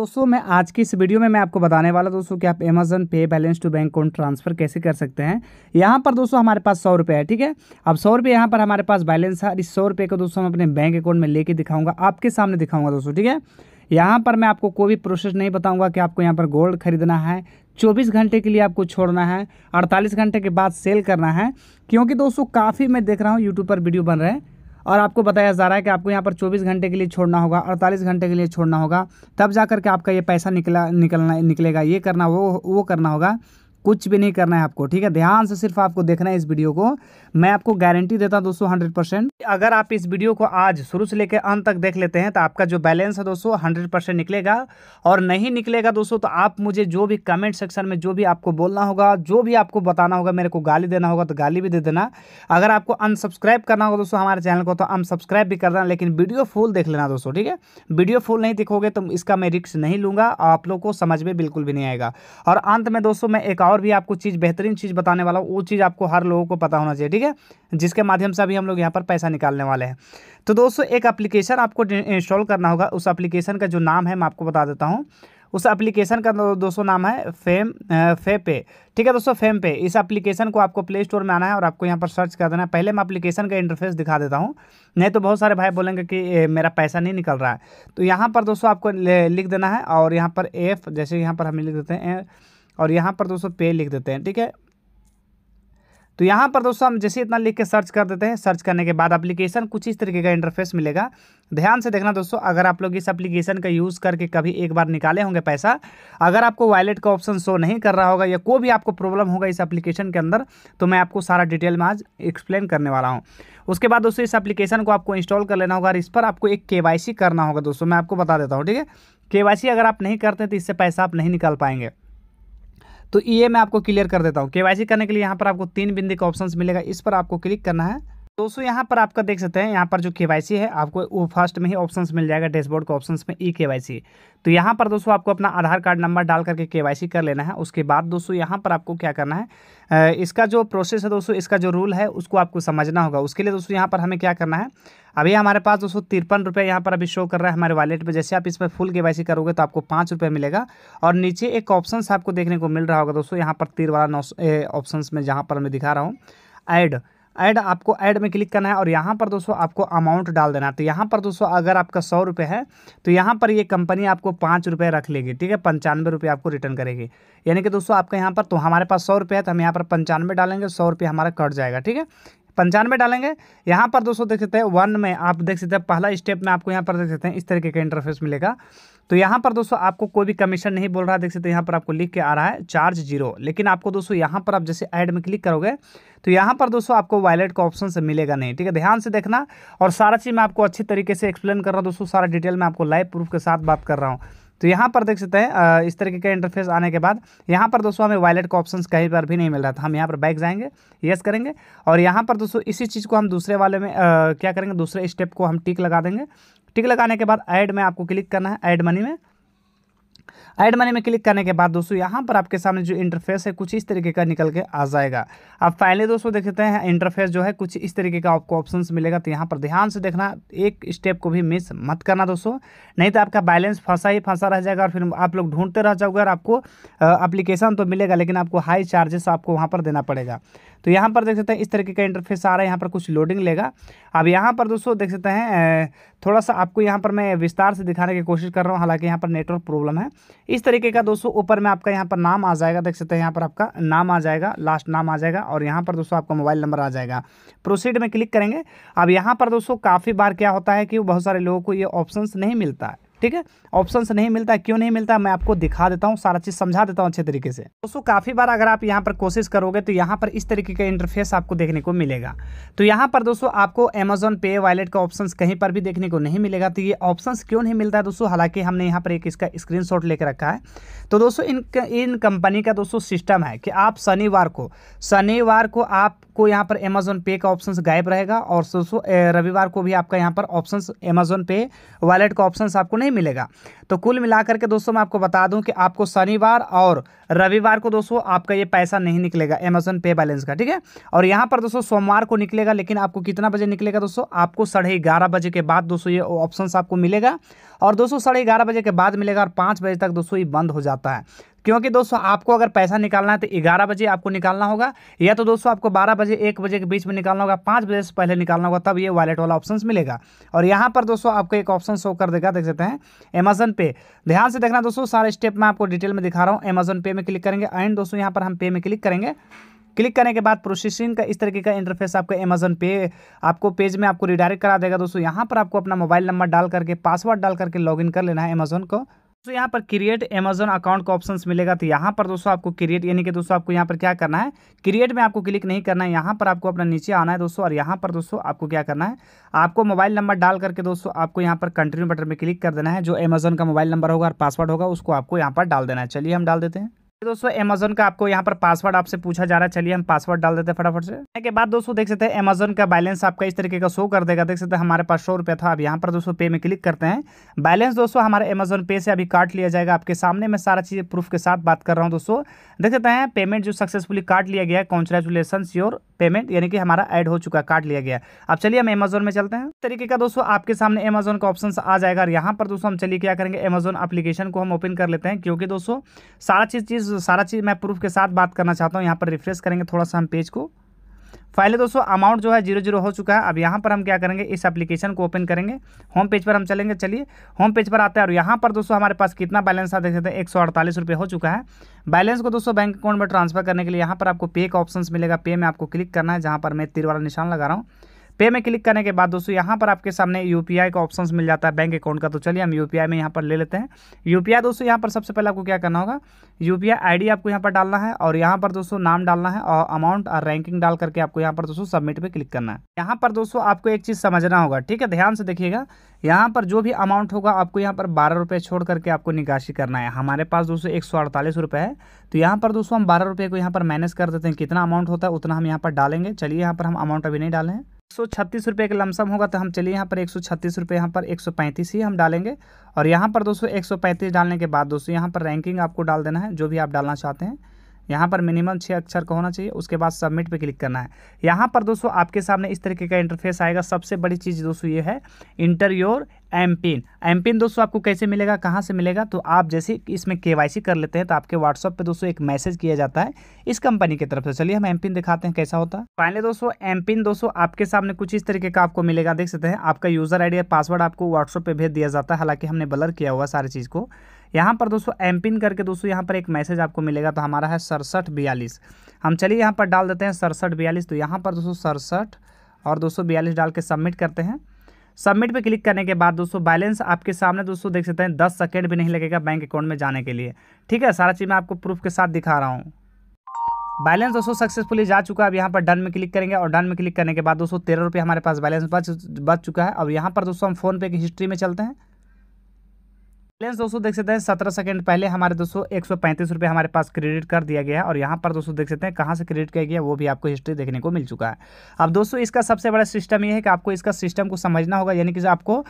दोस्तों मैं आज की इस वीडियो में मैं आपको बताने वाला दोस्तों कि आप Amazon Pay balance to bank account transfer कैसे कर सकते हैं यहाँ पर दोस्तों हमारे पास सौ रुपये है ठीक है अब सौ रुपये यहाँ पर हमारे पास बैलेंस है इस सौ रुपये को दोस्तों हम अपने बैंक अकाउंट में लेके दिखाऊंगा आपके सामने दिखाऊंगा दोस्तों ठीक है यहाँ पर मैं आपको कोई भी प्रोसेस नहीं बताऊंगा कि आपको यहाँ पर गोल्ड खरीदना है चौबीस घंटे के लिए आपको छोड़ना है अड़तालीस घंटे के बाद सेल करना है क्योंकि दोस्तों काफ़ी मैं देख रहा हूँ यूट्यूब पर वीडियो बन रहे हैं और आपको बताया जा रहा है कि आपको यहाँ पर चौबीस घंटे के लिए छोड़ना होगा अड़तालीस घंटे के लिए छोड़ना होगा तब जा करके आपका ये पैसा निकला निकलना निकलेगा ये करना वो वो करना होगा कुछ भी नहीं करना है आपको ठीक है ध्यान से सिर्फ आपको देखना है इस वीडियो को मैं आपको गारंटी देता हूँ दोस्तों हंड्रेड परसेंट अगर आप इस वीडियो को आज शुरू से लेकर अंत तक देख लेते हैं तो आपका जो बैलेंस है दोस्तों हंड्रेड परसेंट निकलेगा और नहीं निकलेगा दोस्तों तो आप मुझे जो भी कमेंट सेक्शन में जो भी आपको बोलना होगा जो भी आपको बताना होगा मेरे को गाली देना होगा तो गाली भी दे देना अगर आपको अनसब्सक्राइब करना होगा दोस्तों हमारे चैनल को तो अनसब्सक्राइब भी कर देना लेकिन वीडियो फुल देख लेना दोस्तों ठीक है वीडियो फुल नहीं दिखोगे तो इसका मैं रिक्स नहीं लूंगा आप लोग को समझ में बिल्कुल भी नहीं आएगा और अंत में दोस्तों मैं एक और और भी आपको चीज़ बेहतरीन चीज़ बताने वाला हूँ वो चीज़ आपको हर लोगों को पता होना चाहिए ठीक है जिसके माध्यम से अभी हम लोग यहाँ पर पैसा निकालने वाले हैं तो दोस्तों एक अप्लीकेशन आपको इंस्टॉल करना होगा उस अप्लीकेशन का जो नाम है मैं आपको बता देता हूँ उस एप्लीकेशन का दोस्तों नाम है फेम फे पे ठीक है दोस्तों फेम पे इस एप्लीकेशन को आपको प्ले स्टोर में आना है और आपको यहाँ पर सर्च कर देना है पहले मैं एप्लीकेशन का इंटरफेस दिखा देता हूँ नहीं तो बहुत सारे भाई बोलेंगे कि ए, मेरा पैसा नहीं निकल रहा है तो यहाँ पर दोस्तों आपको लिख देना है और यहाँ पर एफ जैसे यहाँ पर हम लिख देते हैं और यहाँ पर दोस्तों पे लिख देते हैं ठीक है तो यहाँ पर दोस्तों हम जैसे इतना लिख के सर्च कर देते हैं सर्च करने के बाद एप्लीकेशन कुछ इस तरीके का इंटरफेस मिलेगा ध्यान से देखना दोस्तों अगर आप लोग इस एप्लीकेशन का यूज़ करके कभी एक बार निकाले होंगे पैसा अगर आपको वॉलेट का ऑप्शन शो नहीं कर रहा होगा या कोई भी आपको प्रॉब्लम होगा इस एप्लीकेशन के अंदर तो मैं आपको सारा डिटेल में आज एक्सप्लेन करने वाला हूँ उसके बाद दोस्तों इस एप्लीकेशन को आपको इंस्टॉल कर लेना होगा और इस पर आपको एक के करना होगा दोस्तों मैं आपको बता देता हूँ ठीक है के अगर आप नहीं करते तो इससे पैसा आप नहीं निकाल पाएंगे तो ये e मैं आपको क्लियर कर देता हूँ के करने के लिए यहाँ पर आपको तीन बिंदी का ऑप्शन मिलेगा इस पर आपको क्लिक करना है दोस्तों यहाँ पर आपका देख सकते हैं यहाँ पर जो के है आपको वो फर्स्ट में ही ऑप्शंस मिल जाएगा डैशबोर्ड के ऑप्शंस में ई के तो यहाँ पर दोस्तों आपको अपना आधार कार्ड नंबर डाल करके के कर लेना है उसके बाद दोस्तों यहाँ पर आपको क्या करना है इसका जो प्रोसेस है दोस्तों इसका जो रूल है उसको आपको समझना होगा उसके लिए दोस्तों यहाँ पर हमें क्या करना है अभी हमारे पास दोस्तों तिरपन रुपये यहाँ पर अभी शो कर रहा है हमारे वॉलेट पे जैसे आप इस पर फुल के करोगे तो आपको पाँच रुपये मिलेगा और नीचे एक ऑप्शन आपको देखने को मिल रहा होगा दोस्तों यहाँ पर तीर वाला ऑप्शन में जहाँ पर मैं दिखा रहा हूँ ऐड ऐड आपको ऐड में क्लिक करना है और यहाँ पर दोस्तों आपको अमाउंट डाल देना है तो यहाँ पर दोस्तों अगर आपका सौ रुपये है तो यहाँ पर ये कंपनी आपको पाँच रुपये रख लेगी ठीक है पंचानवे रुपये आपको रिटर्न करेगी यानी कि दोस्तों आपका यहाँ पर तो हमारे पास सौ रुपये है तो हम यहाँ पर पंचानवे डालेंगे सौ रुपये हमारा कट जाएगा ठीक है पंचानवे डालेंगे यहाँ पर दोस्तों देख सकते हैं वन में आप देख सकते हैं पहला स्टेप में आपको यहाँ पर देख सकते हैं इस तरीके का इंटरफेस मिलेगा तो यहाँ पर दोस्तों आपको कोई भी कमीशन नहीं बोल रहा है देख सकते यहाँ पर आपको लिख के आ रहा है चार्ज जीरो लेकिन आपको दोस्तों यहाँ पर आप जैसे ऐड में क्लिक करोगे तो यहाँ पर दोस्तों आपको वॉलेट का ऑप्शन मिलेगा नहीं ठीक है ध्यान से देखना और सारा चीज़ मैं आपको अच्छी तरीके से एक्सप्लेन कर रहा हूँ दोस्तों सारा डिटेल में आपको लाइव प्रूफ के साथ बात कर रहा हूँ तो यहाँ पर देख सकते हैं इस तरीके का इंटरफेस आने के बाद यहाँ पर दोस्तों हमें वॉलेट का ऑप्शन कहीं पर भी नहीं मिल रहा था हम यहाँ पर बैक जाएंगे येस करेंगे और यहाँ पर दोस्तों इसी चीज़ को हम दूसरे वाले में आ, क्या करेंगे दूसरे स्टेप को हम टिक लगा देंगे टिक लगाने के बाद ऐड में आपको क्लिक करना है ऐड मनी में ऐड मनी में क्लिक करने के बाद दोस्तों यहाँ पर आपके सामने जो इंटरफेस है कुछ इस तरीके का निकल के आ जाएगा अब फाइनली दोस्तों देखते हैं इंटरफेस जो है कुछ इस तरीके का आपको ऑप्शन मिलेगा तो यहाँ पर ध्यान से देखना एक स्टेप को भी मिस मत करना दोस्तों नहीं तो आपका बैलेंस फंसा ही फंसा रह जाएगा और फिर आप लोग ढूंढते रह जाओगे और आपको अप्लीकेशन तो मिलेगा लेकिन आपको हाई चार्जेस आपको वहाँ पर देना पड़ेगा तो यहाँ पर देख सकते हैं इस तरीके का इंटरफेस आ रहा है यहाँ पर कुछ लोडिंग लेगा अब यहाँ पर दोस्तों देख सकते हैं थोड़ा सा आपको यहाँ पर मैं विस्तार से दिखाने की कोशिश कर रहा हूँ हालांकि यहाँ पर नेटवर्क प्रॉब्लम है इस तरीके का दोस्तों ऊपर में आपका यहाँ पर नाम आ जाएगा देख सकते हैं यहाँ पर आपका नाम आ जाएगा लास्ट नाम आ जाएगा और यहाँ पर दोस्तों आपका मोबाइल नंबर आ जाएगा प्रोसीड में क्लिक करेंगे अब यहाँ पर दोस्तों काफ़ी बार क्या होता है कि बहुत सारे लोगों को ये ऑप्शन नहीं मिलता है ठीक है ऑप्शन नहीं मिलता क्यों नहीं मिलता मैं आपको दिखा देता हूँ सारा चीज़ समझा देता हूँ अच्छे तरीके से दोस्तों काफ़ी बार अगर आप यहाँ पर कोशिश करोगे तो यहाँ पर इस तरीके का इंटरफेस आपको देखने को मिलेगा तो यहाँ पर दोस्तों आपको अमेजोन पे वॉलेट का ऑप्शन कहीं पर भी देखने को नहीं मिलेगा तो ये ऑप्शन क्यों नहीं मिलता है दोस्तों हालांकि हमने यहाँ पर एक इसका स्क्रीन लेकर रखा है तो दोस्तों इन इन कंपनी का दोस्तों सिस्टम है कि आप शनिवार को शनिवार को आप को यहाँ पर अमेजोन पे का ऑप्शन गायब रहेगा और दोस्तों रविवार को भी आपका यहाँ पर ऑप्शन अमेजोन पे वॉलेट का ऑप्शन आपको नहीं मिलेगा तो कुल मिलाकर के दोस्तों मैं आपको बता दूं कि आपको शनिवार और रविवार को दोस्तों आपका ये पैसा नहीं निकलेगा अमेजोन पे बैलेंस का ठीक है और यहाँ पर दोस्तों सोमवार को निकलेगा लेकिन आपको कितना बजे निकलेगा दोस्तों आपको साढ़े ग्यारह बजे के बाद दोस्तों ये ऑप्शन आपको मिलेगा और दोस्तों साढ़े ग्यारह बजे के बाद मिलेगा और पाँच बजे तक दोस्तों ये बंद हो जाता है क्योंकि दोस्तों आपको अगर पैसा निकालना है तो ग्यारह बजे आपको निकालना होगा या तो दोस्तों आपको बारह बजे एक बजे के बीच में निकालना होगा पाँच बजे से पहले निकालना होगा तब ये वॉलेट वाला ऑप्शन मिलेगा और यहाँ पर दोस्तों आपको एक ऑप्शन शो कर देगा देख सकते हैं अमेजन पे ध्यान से देखना दोस्तों सारे स्टेप मैं आपको डिटेल में दिखा रहा हूँ अमेजन पे में क्लिक करेंगे एंड दोस्तों यहाँ पर हम पे में क्लिक करेंगे क्लिक करने के बाद प्रोसेसिंग का इस तरीके का इंटरफेस आपको अमेजन पे आपको पेज में आपको रिडायरेक्ट करा देगा दोस्तों यहाँ पर आपको अपना मोबाइल नंबर डाल करके पासवर्ड डाल करके लॉगिन कर लेना है अमेजोन को तो यहाँ पर क्रिएट अमेजोन अकाउंट का ऑप्शन मिलेगा तो यहाँ पर दोस्तों आपको क्रिएट यानी कि दोस्तों आपको यहाँ पर क्या करना है क्रिएट में आपको क्लिक नहीं करना है यहाँ पर आपको अपना नीचे आना है दोस्तों और यहाँ पर दोस्तों आपको क्या करना है आपको मोबाइल नंबर डाल करके दोस्तों आपको यहाँ पर कंटिन्यू बटन में क्लिक कर देना है जो अमेजोन का मोबाइल नंबर होगा और पासवर्ड होगा उसको आपको यहाँ पर डाल देना है चलिए हम डाल देते हैं दोस्तों अमेजन का आपको यहाँ पर पासवर्ड आपसे पूछा जा रहा है चलिए हम पासवर्ड डाल देते हैं फटाफट से के बाद दोस्तों देख सकते हैं अमेजन का बैलेंस आपका इस तरीके का शो कर देगा देख सकते हैं हमारे पास सौ रुपया था अब यहाँ पर दोस्तों पे में क्लिक करते हैं बैलेंस दोस्तों हमारे अमेजोन पे से अभी काट लिया जाएगा आपके सामने मैं सारा चीज़ प्रूफ के साथ बात कर रहा हूँ दोस्तों देख सकते हैं पेमेंट जो सक्सेसफुली काट लिया गया है कॉन्ग्रेचुलेसन योर पेमेंट यानी कि हमारा ऐड हो चुका है काट लिया गया अब चलिए हम अमेजोन में चलते हैं तरीके का दोस्तों आपके सामने अमेजोन का ऑप्शन आ जाएगा और यहाँ पर दोस्तों हम चलिए क्या करेंगे अमेजोन अपलीकेशन को हम ओपन कर लेते हैं क्योंकि दोस्तों सारा चीज़ चीज़ सारा चीज़ मैं प्रूफ के साथ बात करना चाहता हूँ यहाँ पर रिफ्रेश करेंगे थोड़ा सा हम पेज को फाइनली दोस्तों अमाउंट जो है जीरो जीरो हो चुका है अब यहाँ पर हम क्या करेंगे इस एप्लीकेशन को ओपन करेंगे होम पेज पर हम चलेंगे चलिए होम पेज पर आते हैं और यहाँ पर दोस्तों हमारे पास कितना बैलेंस था देख सकते हैं एक सौ अड़तालीस रुपये हो चुका है बैलेंस को दोस्तों बैंक अकाउंट में ट्रांसफर करने के लिए यहाँ पर आपको पे का ऑप्शन मिलेगा पे में आपको क्लिक करना है जहाँ पर मैं तिर वाला निशान लगा रहा हूँ पे में क्लिक करने के बाद दोस्तों यहाँ पर आपके सामने यू का ऑप्शन मिल जाता है बैंक अकाउंट का तो चलिए हम यू में यहाँ पर ले लेते हैं यूपीआई दोस्तों यहाँ पर सबसे पहले आपको क्या करना होगा यूपीआई आईडी आपको यहाँ पर डालना है और यहाँ पर दोस्तों नाम डालना है और अमाउंट और रैंकिंग डाल करके आपको यहाँ पर दोस्तों सबमिट पर क्लिक करना है यहाँ पर दोस्तों आपको एक चीज़ समझना होगा ठीक है ध्यान से देखिएगा यहाँ पर जो भी अमाउंट होगा आपको यहाँ पर बारह रुपये छोड़ करके आपको निकासी करना है हमारे पास दोस्तों एक सौ अड़तालीस रुपये है तो यहाँ पर दोस्तों हम बारह रुपये को यहाँ पर मैनेज कर देते हैं कितना अमाउंट होता है उतना हम यहाँ पर डालेंगे चलिए यहाँ पर हम अमाउंट अभी नहीं डालें सौ छत्तीस रुपये का लमसम होगा तो हम चलिए यहाँ पर एक सौ छत्तीस रुपये यहाँ पर एक सौ पैंतीस ही हम डालेंगे और यहाँ पर दोस्तों एक सौ पैंतीस डालने के बाद दोस्तों यहाँ पर रैंकिंग आपको डाल देना है जो भी आप डालना चाहते हैं यहाँ पर मिनिमम छः अक्षर का होना चाहिए उसके बाद सबमिट पे क्लिक करना है यहाँ पर दोस्तों आपके सामने इस तरीके का इंटरफेस आएगा सबसे बड़ी चीज़ दोस्तों ये है enter your M PIN M PIN दोस्तों आपको कैसे मिलेगा कहाँ से मिलेगा तो आप जैसे इसमें के कर लेते हैं तो आपके व्हाट्सअप पर दोस्तों एक मैसेज किया जाता है इस कंपनी की तरफ से चलिए हम एम पिन दिखाते हैं कैसा होता है फाइनली दोस्तों एम पिन दोस्तों आपके सामने कुछ इस तरीके का आपको मिलेगा देख सकते हैं आपका यूजर आई और पासवर्ड आपको व्हाट्सअप पर भेज दिया जाता है हालांकि हमने बलर किया हुआ सारी चीज़ को यहाँ पर दोस्तों एम पिन करके दोस्तों यहाँ पर एक मैसेज आपको मिलेगा तो हमारा है सड़सठ बयालीस हम चलिए यहाँ पर डाल देते हैं सड़सठ बयालीस तो यहाँ पर दोस्तों सड़सठ और दोस्तों बयालीस डाल के सबमिट करते हैं सबमिट पे क्लिक करने के बाद दोस्तों बैलेंस आपके सामने दोस्तों देख सकते हैं दस सेकेंड भी नहीं लगेगा बैंक अकाउंट में जाने के लिए ठीक है सारा चीज़ मैं आपको प्रूफ के साथ दिखा रहा हूँ बैलेंस दोस्तों सक्सेसफुली जा चुका है अब यहाँ पर डन में क्लिक करेंगे और डन में क्लिक करने के बाद दोस्तों तेरह रुपये हमारे पास बैलेंस बच बच चुका है अब यहाँ पर दोस्तों हम फोनपे की हिस्ट्री में चलते हैं बैलेंस दोस्तों देख सकते हैं सत्रह सेकंड पहले हमारे दोस्तों एक सौ पैंतीस रुपये हमारे पास क्रेडिट कर दिया गया है और यहाँ पर दोस्तों देख सकते हैं कहाँ से क्रेडिट किया गया वो भी आपको हिस्ट्री देखने को मिल चुका है अब दोस्तों इसका सबसे बड़ा सिस्टम ये है कि आपको इसका सिस्टम को समझना होगा यानी कि आपको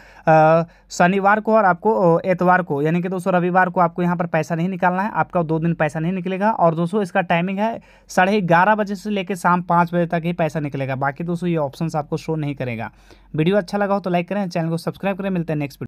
शनिवार को और आपको एतवार को यानी कि दोस्तों रविवार को आपको यहाँ पर पैसा नहीं निकालना है आपका दो दिन पैसा नहीं निकलेगा और दोस्तों इसका टाइमिंग है साढ़े ग्यारह बजे से लेकर शाम पाँच बजे तक ही पैसा निकलेगा बाकी दोस्तों ये ऑप्शन आपको शो नहीं करेगा वीडियो अच्छा लगा हो तो लाइक करें चैनल को सब्सक्राइब करें मिलते हैं नेक्स्ट